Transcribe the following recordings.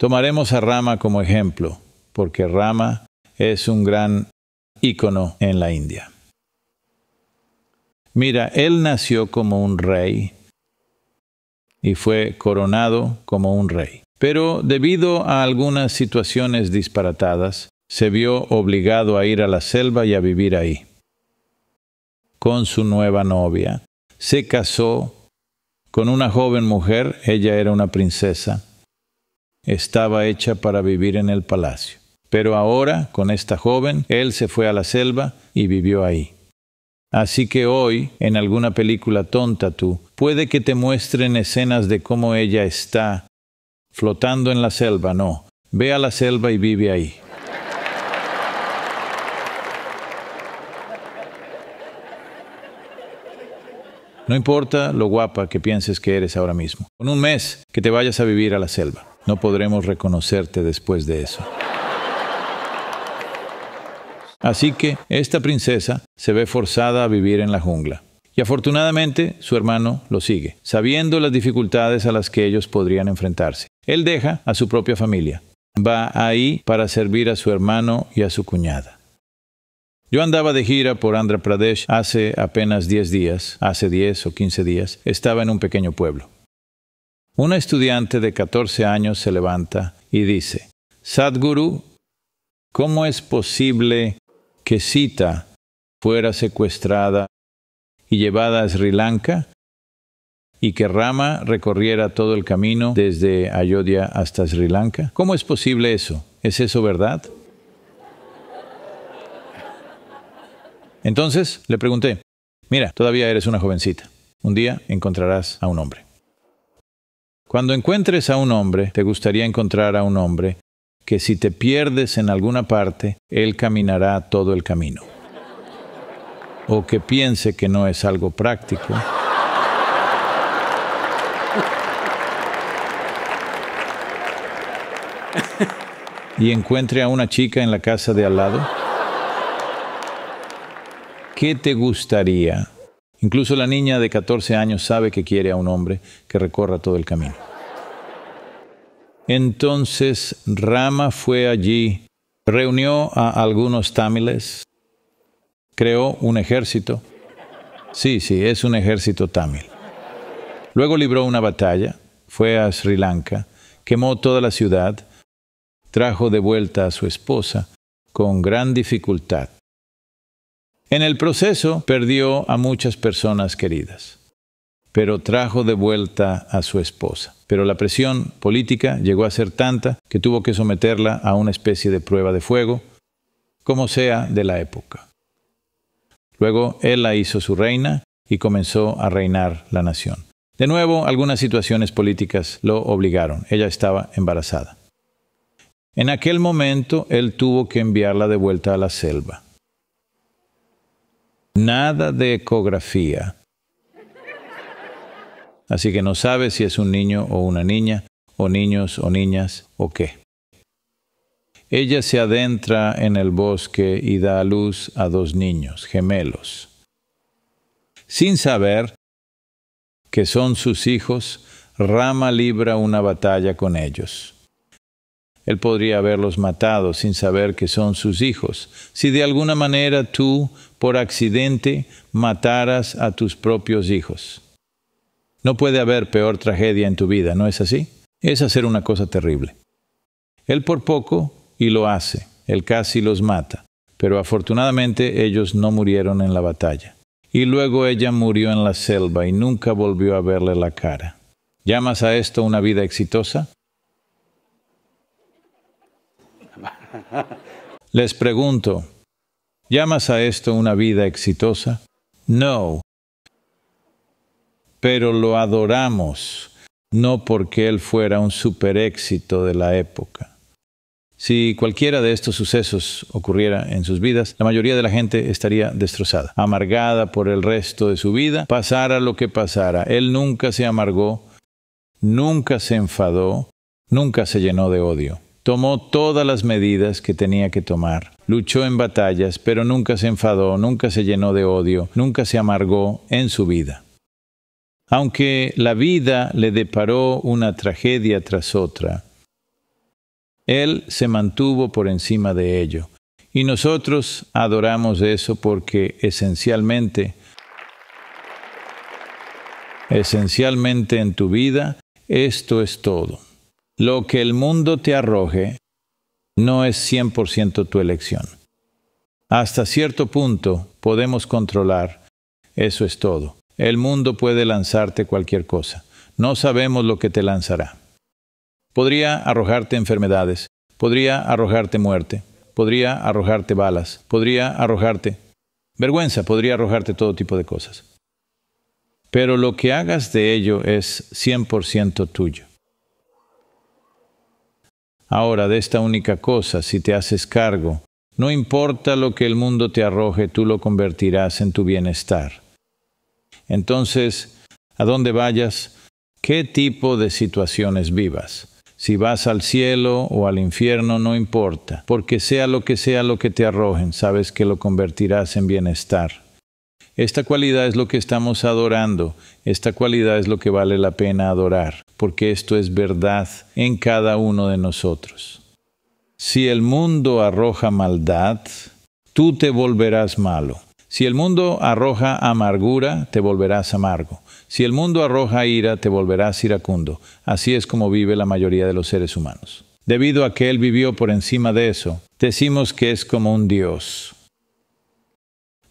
Tomaremos a Rama como ejemplo, porque Rama es un gran ícono en la India. Mira, él nació como un rey y fue coronado como un rey. Pero debido a algunas situaciones disparatadas, se vio obligado a ir a la selva y a vivir ahí. Con su nueva novia, se casó con una joven mujer, ella era una princesa, estaba hecha para vivir en el palacio. Pero ahora, con esta joven, él se fue a la selva y vivió ahí. Así que hoy, en alguna película tonta tú, puede que te muestren escenas de cómo ella está flotando en la selva, no. Ve a la selva y vive ahí. No importa lo guapa que pienses que eres ahora mismo. Con un mes que te vayas a vivir a la selva. No podremos reconocerte después de eso. Así que esta princesa se ve forzada a vivir en la jungla. Y afortunadamente su hermano lo sigue, sabiendo las dificultades a las que ellos podrían enfrentarse. Él deja a su propia familia. Va ahí para servir a su hermano y a su cuñada. Yo andaba de gira por Andhra Pradesh hace apenas 10 días, hace 10 o 15 días, estaba en un pequeño pueblo. Una estudiante de 14 años se levanta y dice, Sadhguru, ¿cómo es posible que Sita fuera secuestrada y llevada a Sri Lanka y que Rama recorriera todo el camino desde Ayodhya hasta Sri Lanka? ¿Cómo es posible eso? ¿Es eso verdad? Entonces le pregunté, mira, todavía eres una jovencita. Un día encontrarás a un hombre. Cuando encuentres a un hombre, te gustaría encontrar a un hombre que si te pierdes en alguna parte, él caminará todo el camino. O que piense que no es algo práctico. Y encuentre a una chica en la casa de al lado. ¿Qué te gustaría Incluso la niña de 14 años sabe que quiere a un hombre que recorra todo el camino. Entonces Rama fue allí, reunió a algunos tamiles, creó un ejército. Sí, sí, es un ejército tamil. Luego libró una batalla, fue a Sri Lanka, quemó toda la ciudad, trajo de vuelta a su esposa con gran dificultad. En el proceso perdió a muchas personas queridas, pero trajo de vuelta a su esposa. Pero la presión política llegó a ser tanta que tuvo que someterla a una especie de prueba de fuego, como sea de la época. Luego él la hizo su reina y comenzó a reinar la nación. De nuevo, algunas situaciones políticas lo obligaron. Ella estaba embarazada. En aquel momento él tuvo que enviarla de vuelta a la selva. Nada de ecografía. Así que no sabe si es un niño o una niña, o niños o niñas, o qué. Ella se adentra en el bosque y da a luz a dos niños, gemelos. Sin saber que son sus hijos, Rama libra una batalla con ellos. Él podría haberlos matado sin saber que son sus hijos. Si de alguna manera tú, por accidente, mataras a tus propios hijos. No puede haber peor tragedia en tu vida, ¿no es así? Es hacer una cosa terrible. Él por poco y lo hace. Él casi los mata. Pero afortunadamente ellos no murieron en la batalla. Y luego ella murió en la selva y nunca volvió a verle la cara. ¿Llamas a esto una vida exitosa? Les pregunto, ¿llamas a esto una vida exitosa? No. Pero lo adoramos, no porque él fuera un superéxito de la época. Si cualquiera de estos sucesos ocurriera en sus vidas, la mayoría de la gente estaría destrozada, amargada por el resto de su vida, pasara lo que pasara. Él nunca se amargó, nunca se enfadó, nunca se llenó de odio. Tomó todas las medidas que tenía que tomar. Luchó en batallas, pero nunca se enfadó, nunca se llenó de odio, nunca se amargó en su vida. Aunque la vida le deparó una tragedia tras otra, él se mantuvo por encima de ello. Y nosotros adoramos eso porque esencialmente, esencialmente en tu vida, esto es todo. Lo que el mundo te arroje no es 100% tu elección. Hasta cierto punto podemos controlar, eso es todo. El mundo puede lanzarte cualquier cosa. No sabemos lo que te lanzará. Podría arrojarte enfermedades, podría arrojarte muerte, podría arrojarte balas, podría arrojarte vergüenza, podría arrojarte todo tipo de cosas. Pero lo que hagas de ello es 100% tuyo. Ahora, de esta única cosa, si te haces cargo, no importa lo que el mundo te arroje, tú lo convertirás en tu bienestar. Entonces, a dónde vayas, ¿qué tipo de situaciones vivas? Si vas al cielo o al infierno, no importa, porque sea lo que sea lo que te arrojen, sabes que lo convertirás en bienestar. Esta cualidad es lo que estamos adorando, esta cualidad es lo que vale la pena adorar porque esto es verdad en cada uno de nosotros. Si el mundo arroja maldad, tú te volverás malo. Si el mundo arroja amargura, te volverás amargo. Si el mundo arroja ira, te volverás iracundo. Así es como vive la mayoría de los seres humanos. Debido a que Él vivió por encima de eso, decimos que es como un Dios.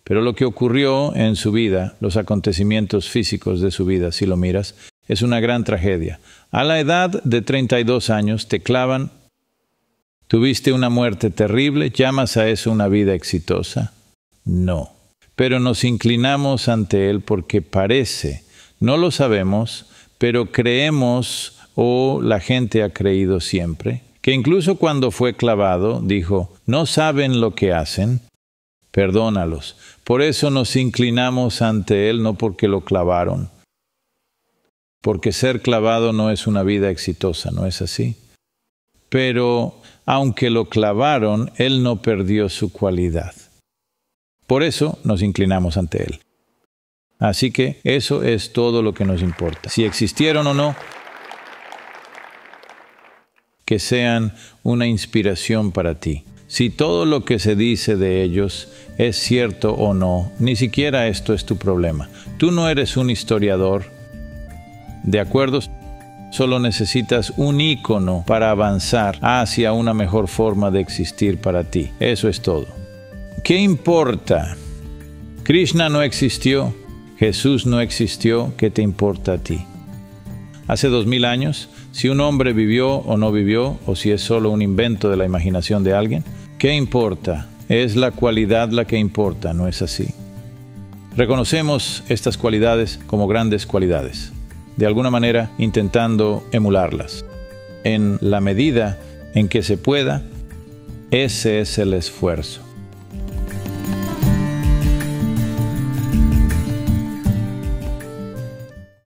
Pero lo que ocurrió en su vida, los acontecimientos físicos de su vida, si lo miras, es una gran tragedia. A la edad de 32 años te clavan, tuviste una muerte terrible, ¿llamas a eso una vida exitosa? No. Pero nos inclinamos ante Él porque parece, no lo sabemos, pero creemos o la gente ha creído siempre, que incluso cuando fue clavado dijo, no saben lo que hacen, perdónalos. Por eso nos inclinamos ante Él, no porque lo clavaron porque ser clavado no es una vida exitosa, ¿no es así? Pero aunque lo clavaron, él no perdió su cualidad. Por eso nos inclinamos ante él. Así que eso es todo lo que nos importa. Si existieron o no, que sean una inspiración para ti. Si todo lo que se dice de ellos es cierto o no, ni siquiera esto es tu problema. Tú no eres un historiador, de acuerdo, Solo necesitas un icono para avanzar hacia una mejor forma de existir para ti. Eso es todo. ¿Qué importa? Krishna no existió, Jesús no existió, ¿qué te importa a ti? Hace dos mil años, si un hombre vivió o no vivió, o si es solo un invento de la imaginación de alguien, ¿qué importa? Es la cualidad la que importa, ¿no es así? Reconocemos estas cualidades como grandes cualidades de alguna manera intentando emularlas. En la medida en que se pueda, ese es el esfuerzo.